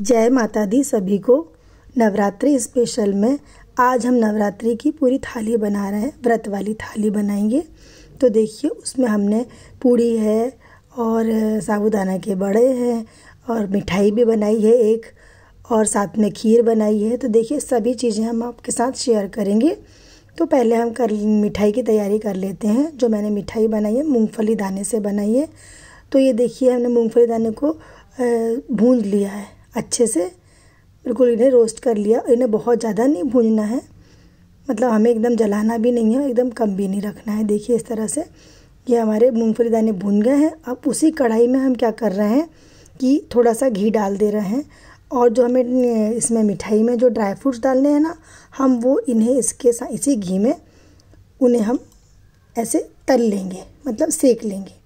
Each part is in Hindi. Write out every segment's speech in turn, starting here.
जय माता दी सभी को नवरात्रि स्पेशल में आज हम नवरात्रि की पूरी थाली बना रहे हैं व्रत वाली थाली बनाएंगे तो देखिए उसमें हमने पूड़ी है और साबुदाना के बड़े हैं और मिठाई भी बनाई है एक और साथ में खीर बनाई है तो देखिए सभी चीज़ें हम आपके साथ शेयर करेंगे तो पहले हम कर मिठाई की तैयारी कर लेते हैं जो मैंने मिठाई बनाई है मूँगफली दाने से बनाई है तो ये देखिए हमने मूँगफली दाने को भूंज लिया है अच्छे से बिल्कुल इन्हें रोस्ट कर लिया इन्हें बहुत ज़्यादा नहीं भूनना है मतलब हमें एकदम जलाना भी नहीं है एकदम कम भी नहीं रखना है देखिए इस तरह से ये हमारे मूँगफली दाने भून गए हैं अब उसी कढ़ाई में हम क्या कर रहे हैं कि थोड़ा सा घी डाल दे रहे हैं और जो हमें इसमें मिठाई में जो ड्राई फ्रूट्स डालने हैं ना हम वो इन्हें इसके साथ इसी घी में उन्हें हम ऐसे तल लेंगे मतलब सेक लेंगे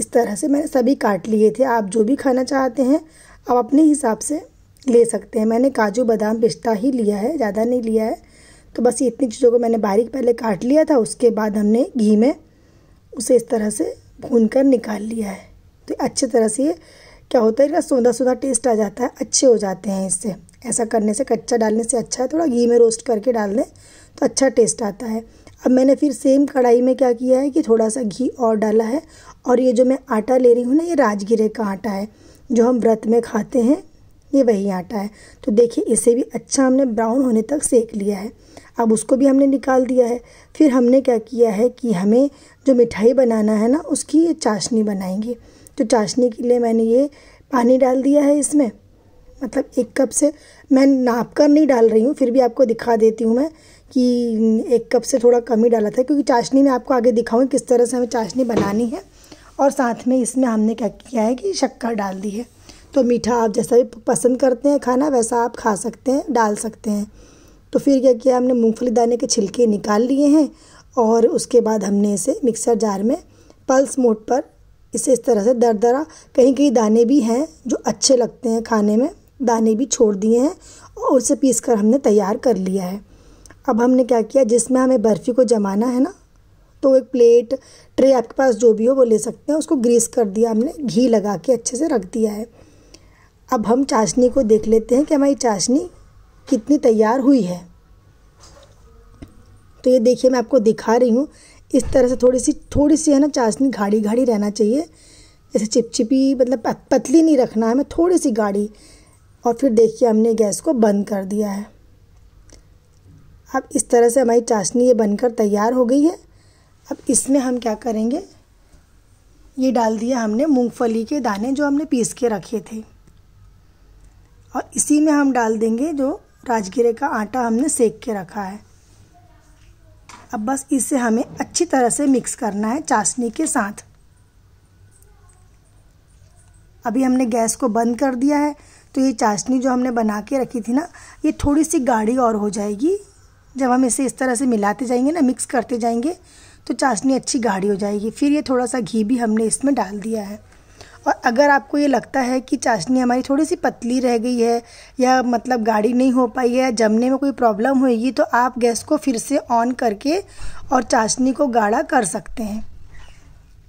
इस तरह से मैंने सभी काट लिए थे आप जो भी खाना चाहते हैं आप अपने हिसाब से ले सकते हैं मैंने काजू बादाम पिस्ता ही लिया है ज़्यादा नहीं लिया है तो बस इतनी चीज़ों को मैंने बारीक पहले काट लिया था उसके बाद हमने घी में उसे इस तरह से भून कर निकाल लिया है तो अच्छे तरह से ये क्या होता है इसका सोधा टेस्ट आ जाता है अच्छे हो जाते हैं इससे ऐसा करने से कच्चा डालने से अच्छा है थोड़ा घी में रोस्ट करके डाल दें तो अच्छा टेस्ट आता है अब मैंने फिर सेम कढ़ाई में क्या किया है कि थोड़ा सा घी और डाला है और ये जो मैं आटा ले रही हूँ ना ये राजगिरे का आटा है जो हम व्रत में खाते हैं ये वही आटा है तो देखिए इसे भी अच्छा हमने ब्राउन होने तक सेक लिया है अब उसको भी हमने निकाल दिया है फिर हमने क्या किया है कि हमें जो मिठाई बनाना है ना उसकी ये चाशनी बनाएंगे तो चाशनी के लिए मैंने ये पानी डाल दिया है इसमें मतलब एक कप से मैं नाप कर नहीं डाल रही हूँ फिर भी आपको दिखा देती हूँ मैं कि एक कप से थोड़ा कम ही डाला था क्योंकि चाशनी में आपको आगे दिखाऊँ किस तरह से हमें चाशनी बनानी है और साथ में इसमें हमने क्या किया है कि शक्कर डाल दी है तो मीठा आप जैसा भी पसंद करते हैं खाना वैसा आप खा सकते हैं डाल सकते हैं तो फिर क्या किया हमने मूँगफली दाने के छिलके निकाल लिए हैं और उसके बाद हमने इसे मिक्सर जार में पल्स मोड पर इसे इस तरह से दर दरा कहीं कहीं दाने भी हैं जो अच्छे लगते हैं खाने में दाने भी छोड़ दिए हैं और उसे पीस कर हमने तैयार कर लिया है अब हमने क्या किया जिसमें हमें बर्फ़ी को जमाना है ना तो एक प्लेट ट्रे आपके पास जो भी हो वो ले सकते हैं उसको ग्रीस कर दिया हमने घी लगा के अच्छे से रख दिया है अब हम चाशनी को देख लेते हैं कि हमारी चाशनी कितनी तैयार हुई है तो ये देखिए मैं आपको दिखा रही हूँ इस तरह से थोड़ी सी थोड़ी सी है ना चाशनी गाढ़ी गाढ़ी रहना चाहिए जैसे चिपचिपी मतलब पतली नहीं रखना है हमें थोड़ी सी गाढ़ी और फिर देखिए हमने गैस को बंद कर दिया है अब इस तरह से हमारी चाशनी ये बनकर तैयार हो गई है अब इसमें हम क्या करेंगे ये डाल दिया हमने मूंगफली के दाने जो हमने पीस के रखे थे और इसी में हम डाल देंगे जो राजगिरे का आटा हमने सेक के रखा है अब बस इसे हमें अच्छी तरह से मिक्स करना है चाशनी के साथ अभी हमने गैस को बंद कर दिया है तो ये चाशनी जो हमने बना के रखी थी ना ये थोड़ी सी गाढ़ी और हो जाएगी जब हम इसे इस तरह से मिलाते जाएंगे ना मिक्स करते जाएंगे तो चाशनी अच्छी गाढ़ी हो जाएगी फिर ये थोड़ा सा घी भी हमने इसमें डाल दिया है और अगर आपको ये लगता है कि चाशनी हमारी थोड़ी सी पतली रह गई है या मतलब गाढ़ी नहीं हो पाई है या जमने में कोई प्रॉब्लम होगी तो आप गैस को फिर से ऑन करके और चाशनी को गाढ़ा कर सकते हैं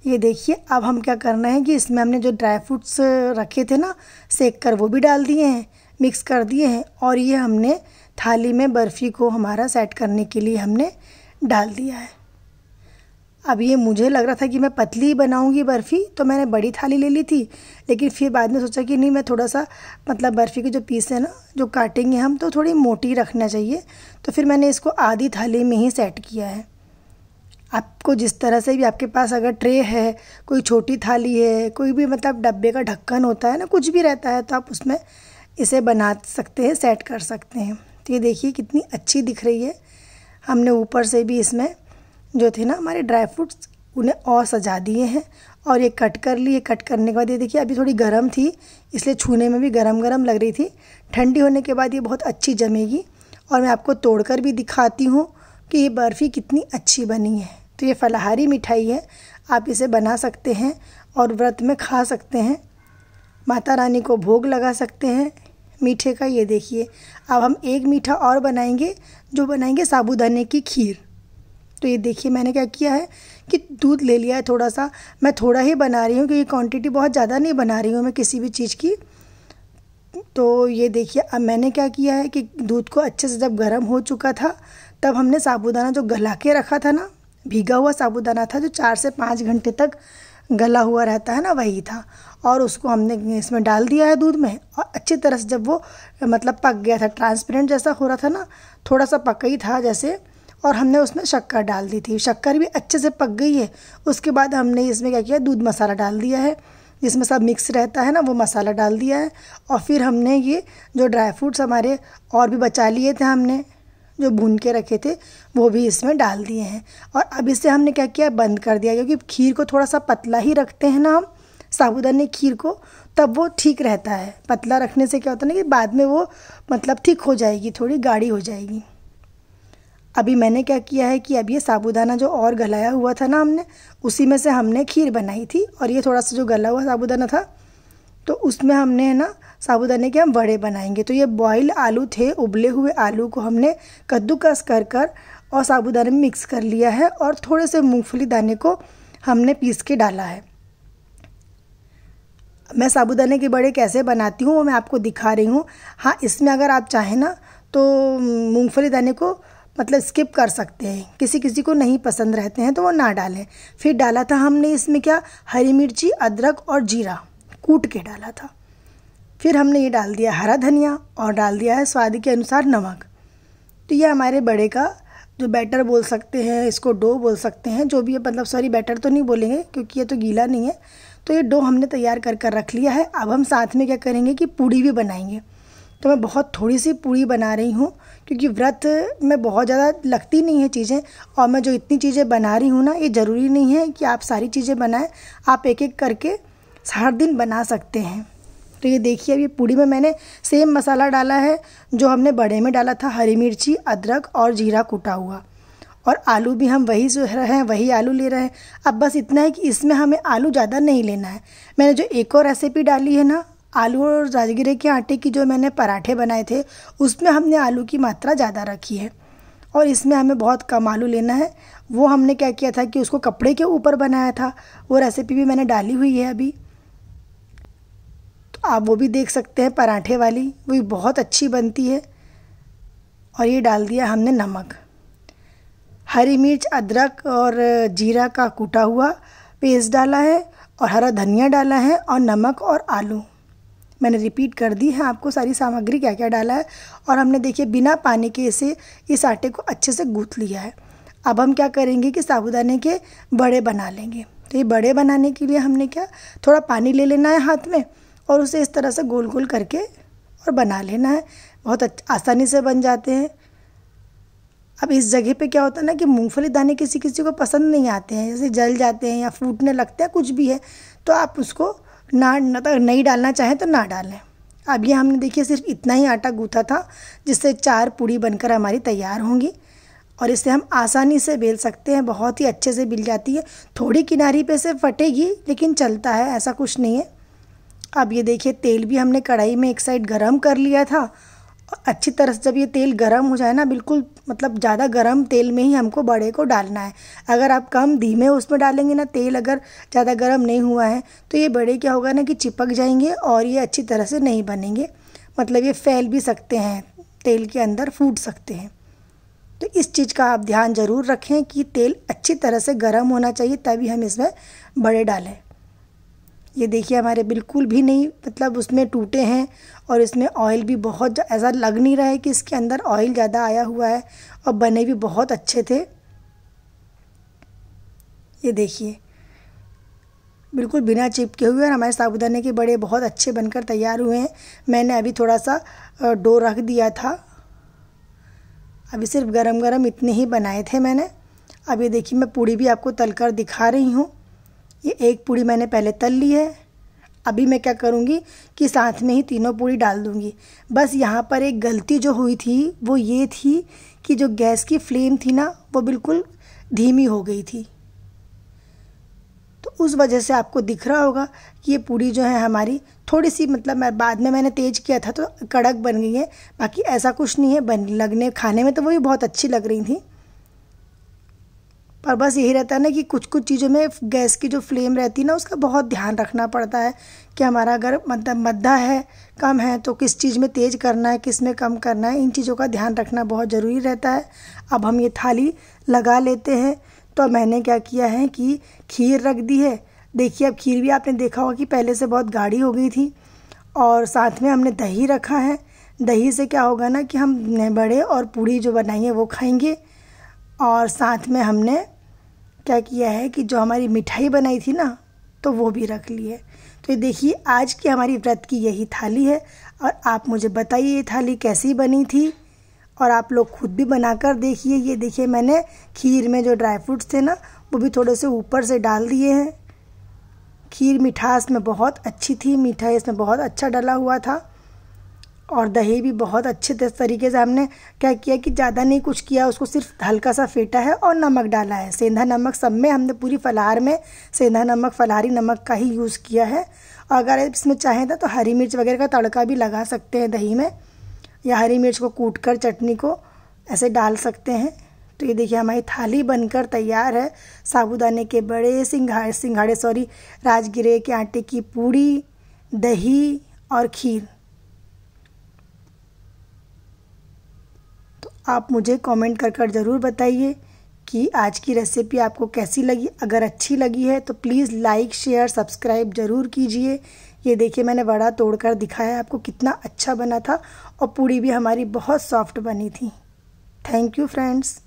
ये देखिए अब हम क्या करना है कि इसमें हमने जो ड्राई फ्रूट्स रखे थे ना सेक कर वो भी डाल दिए हैं मिक्स कर दिए हैं और ये हमने थाली में बर्फ़ी को हमारा सेट करने के लिए हमने डाल दिया है अब ये मुझे लग रहा था कि मैं पतली ही बनाऊँगी बर्फ़ी तो मैंने बड़ी थाली ले ली थी लेकिन फिर बाद में सोचा कि नहीं मैं थोड़ा सा मतलब बर्फ़ी के जो पीस है ना जो काटेंगे हम तो थोड़ी मोटी रखना चाहिए तो फिर मैंने इसको आधी थाली में ही सेट किया है आपको जिस तरह से भी आपके पास अगर ट्रे है कोई छोटी थाली है कोई भी मतलब डब्बे का ढक्कन होता है ना कुछ भी रहता है तो आप उसमें इसे बना सकते हैं सेट कर सकते हैं तो ये देखिए कितनी अच्छी दिख रही है हमने ऊपर से भी इसमें जो थे ना हमारे ड्राई फ्रूट्स उन्हें और सजा दिए हैं और ये कट कर लिए कट करने के बाद ये देखिए अभी थोड़ी गर्म थी इसलिए छूने में भी गर्म गर्म लग रही थी ठंडी होने के बाद ये बहुत अच्छी जमेगी और मैं आपको तोड़कर भी दिखाती हूँ कि ये बर्फ़ी कितनी अच्छी बनी है तो ये फलाहारी मिठाई है आप इसे बना सकते हैं और व्रत में खा सकते हैं माता रानी को भोग लगा सकते हैं मीठे का ये देखिए अब हम एक मीठा और बनाएंगे जो बनाएंगे साबुदाने की खीर तो ये देखिए मैंने क्या किया है कि दूध ले लिया है थोड़ा सा मैं थोड़ा ही बना रही हूँ क्योंकि क्वांटिटी बहुत ज़्यादा नहीं बना रही हूँ मैं किसी भी चीज़ की तो ये देखिए अब मैंने क्या किया है कि दूध को अच्छे से जब गर्म हो चुका था तब हमने साबुदाना जो गला के रखा था ना भीगा हुआ साबुदाना था जो चार से पाँच घंटे तक गला हुआ रहता है ना वही था और उसको हमने इसमें डाल दिया है दूध में और अच्छी तरह से जब वो मतलब पक गया था ट्रांसपेरेंट जैसा हो रहा था ना थोड़ा सा पका ही था जैसे और हमने उसमें शक्कर डाल दी थी शक्कर भी अच्छे से पक गई है उसके बाद हमने इसमें क्या किया दूध मसाला डाल दिया है जिसमें सब मिक्स रहता है ना वो मसाला डाल दिया है और फिर हमने ये जो ड्राई फ्रूट्स हमारे और भी बचा लिए थे हमने जो भून के रखे थे वो भी इसमें डाल दिए हैं और अब इसे हमने क्या किया बंद कर दिया क्योंकि खीर को थोड़ा सा पतला ही रखते हैं ना हम साबुदाने खीर को तब वो ठीक रहता है पतला रखने से क्या होता है ना कि बाद में वो मतलब ठीक हो जाएगी थोड़ी गाढ़ी हो जाएगी अभी मैंने क्या किया है कि अब ये साबूदाना जो और गलाया हुआ था ना हमने उसी में से हमने खीर बनाई थी और ये थोड़ा सा जो गला हुआ साबूदाना था तो उसमें हमने है ना साबूदाने के हम वड़े बनाएंगे तो ये बॉयल आलू थे उबले हुए आलू को हमने कद्दूकस कर कर और साबूदाने में मिक्स कर लिया है और थोड़े से मूंगफली दाने को हमने पीस के डाला है मैं साबूदाने के बड़े कैसे बनाती हूँ वो मैं आपको दिखा रही हूँ हाँ इसमें अगर आप चाहें ना तो मूँगफली दाने को मतलब स्किप कर सकते हैं किसी किसी को नहीं पसंद रहते हैं तो वो ना डालें फिर डाला था हमने इसमें क्या हरी मिर्ची अदरक और जीरा कूट के डाला था फिर हमने ये डाल दिया हरा धनिया और डाल दिया है स्वाद के अनुसार नमक तो ये हमारे बड़े का जो बैटर बोल सकते हैं इसको डो बोल सकते हैं जो भी है मतलब सॉरी बैटर तो नहीं बोलेंगे क्योंकि ये तो गीला नहीं है तो ये डो हमने तैयार कर कर रख लिया है अब हम साथ में क्या करेंगे कि पूड़ी भी बनाएंगे तो मैं बहुत थोड़ी सी पूड़ी बना रही हूँ क्योंकि व्रत में बहुत ज़्यादा लगती नहीं है चीज़ें और मैं जो इतनी चीज़ें बना रही हूँ ना ये ज़रूरी नहीं है कि आप सारी चीज़ें बनाएं आप एक एक करके हर दिन बना सकते हैं तो ये देखिए अब ये पूड़ी में मैंने सेम मसाला डाला है जो हमने बड़े में डाला था हरी मिर्ची अदरक और जीरा कूटा हुआ और आलू भी हम वही जो हैं वही आलू ले रहे हैं अब बस इतना है कि इसमें हमें आलू ज़्यादा नहीं लेना है मैंने जो एक और रेसिपी डाली है ना आलू और राजगिरे के आटे की जो मैंने पराठे बनाए थे उसमें हमने आलू की मात्रा ज़्यादा रखी है और इसमें हमें बहुत कम आलू लेना है वो हमने क्या किया था कि उसको कपड़े के ऊपर बनाया था वो रेसिपी भी मैंने डाली हुई है अभी तो आप वो भी देख सकते हैं पराठे वाली वो बहुत अच्छी बनती है और ये डाल दिया हमने नमक हरी मिर्च अदरक और जीरा का कूटा हुआ पेस्ट डाला है और हरा धनिया डाला है और नमक और आलू मैंने रिपीट कर दी है आपको सारी सामग्री क्या क्या डाला है और हमने देखिए बिना पानी के इसे इस आटे को अच्छे से गूँथ लिया है अब हम क्या करेंगे कि साबुदाने के बड़े बना लेंगे तो ये बड़े बनाने के लिए हमने क्या थोड़ा पानी ले लेना है हाथ में और उसे इस तरह से गोल गोल करके और बना लेना है बहुत आसानी से बन जाते हैं अब इस जगह पे क्या होता है ना कि मूंगफली दाने किसी किसी को पसंद नहीं आते हैं जैसे जल जाते हैं या फूटने लगते हैं कुछ भी है तो आप उसको ना तो नहीं डालना चाहें तो ना डालें अब ये हमने देखिए सिर्फ इतना ही आटा गूथा था जिससे चार पूड़ी बनकर हमारी तैयार होंगी और इसे हम आसानी से बेल सकते हैं बहुत ही अच्छे से बिल जाती है थोड़ी किनारी पे से फटेगी लेकिन चलता है ऐसा कुछ नहीं है अब ये देखिए तेल भी हमने कढ़ाई में एक साइड गरम कर लिया था अच्छी तरह से जब ये तेल गर्म हो जाए ना बिल्कुल मतलब ज़्यादा गर्म तेल में ही हमको बड़े को डालना है अगर आप कम धीमे उसमें डालेंगे ना तेल अगर ज़्यादा गर्म नहीं हुआ है तो ये बड़े क्या होगा ना कि चिपक जाएंगे और ये अच्छी तरह से नहीं बनेंगे मतलब ये फैल भी सकते हैं तेल के अंदर फूट सकते हैं तो इस चीज़ का आप ध्यान ज़रूर रखें कि तेल अच्छी तरह से गर्म होना चाहिए तभी हम इसमें बड़े डालें ये देखिए हमारे बिल्कुल भी नहीं मतलब उसमें टूटे हैं और इसमें ऑयल भी बहुत ऐसा लग नहीं रहा है कि इसके अंदर ऑयल ज़्यादा आया हुआ है और बने भी बहुत अच्छे थे ये देखिए बिल्कुल बिना चिपके हुए और हमारे साबुदाने के बड़े बहुत अच्छे बनकर तैयार हुए हैं मैंने अभी थोड़ा सा डो रख दिया था अभी सिर्फ गरम गरम इतने ही बनाए थे मैंने अब ये देखिए मैं पूड़ी भी आपको तल कर दिखा रही हूँ ये एक पूड़ी मैंने पहले तल ली है अभी मैं क्या करूँगी कि साथ में ही तीनों पूड़ी डाल दूँगी बस यहाँ पर एक गलती जो हुई थी वो ये थी कि जो गैस की फ्लेम थी ना वो बिल्कुल धीमी हो गई थी तो उस वजह से आपको दिख रहा होगा कि ये पूड़ी जो है हमारी थोड़ी सी मतलब मैं बाद में मैंने तेज़ किया था तो कड़क बन गई है बाकी ऐसा कुछ नहीं है बन लगने खाने में तो वो भी बहुत अच्छी लग रही थी पर बस यही रहता है ना कि कुछ कुछ चीज़ों में गैस की जो फ्लेम रहती है ना उसका बहुत ध्यान रखना पड़ता है कि हमारा अगर मतलब मद्दा है कम है तो किस चीज़ में तेज़ करना है किस में कम करना है इन चीज़ों का ध्यान रखना बहुत ज़रूरी रहता है अब हम ये थाली लगा लेते हैं तो मैंने क्या किया है कि खीर रख दी है देखिए अब खीर भी आपने देखा होगा कि पहले से बहुत गाढ़ी हो गई थी और साथ में हमने दही रखा है दही से क्या होगा ना कि हम बड़े और पूड़ी जो बनाई है वो खाएंगे और साथ में हमने क्या किया है कि जो हमारी मिठाई बनाई थी ना तो वो भी रख ली है तो ये देखिए आज की हमारी व्रत की यही थाली है और आप मुझे बताइए ये थाली कैसी बनी थी और आप लोग खुद भी बनाकर देखिए ये देखिए मैंने खीर में जो ड्राई फ्रूट्स थे ना वो भी थोड़े से ऊपर से डाल दिए हैं खीर मिठास में बहुत अच्छी थी मिठाई इसमें बहुत अच्छा डला हुआ था और दही भी बहुत अच्छे तरीके से हमने क्या किया कि ज़्यादा नहीं कुछ किया उसको सिर्फ हल्का सा फेंटा है और नमक डाला है सेंधा नमक सब में हमने पूरी फलार में सेंधा नमक फलारी नमक का ही यूज़ किया है और अगर इसमें चाहें तो, तो हरी मिर्च वगैरह का तड़का भी लगा सकते हैं दही में या हरी मिर्च को कूट कर चटनी को ऐसे डाल सकते हैं तो ये देखिए हमारी थाली बनकर तैयार है साबुदाने के बड़े सिंघाड़े सिंघाड़े सॉरी राजगिरे के आटे की पूड़ी दही और खीर आप मुझे कमेंट कर कर ज़रूर बताइए कि आज की रेसिपी आपको कैसी लगी अगर अच्छी लगी है तो प्लीज़ लाइक शेयर सब्सक्राइब ज़रूर कीजिए ये देखिए मैंने वड़ा तोड़कर दिखाया आपको कितना अच्छा बना था और पूड़ी भी हमारी बहुत सॉफ्ट बनी थी थैंक यू फ्रेंड्स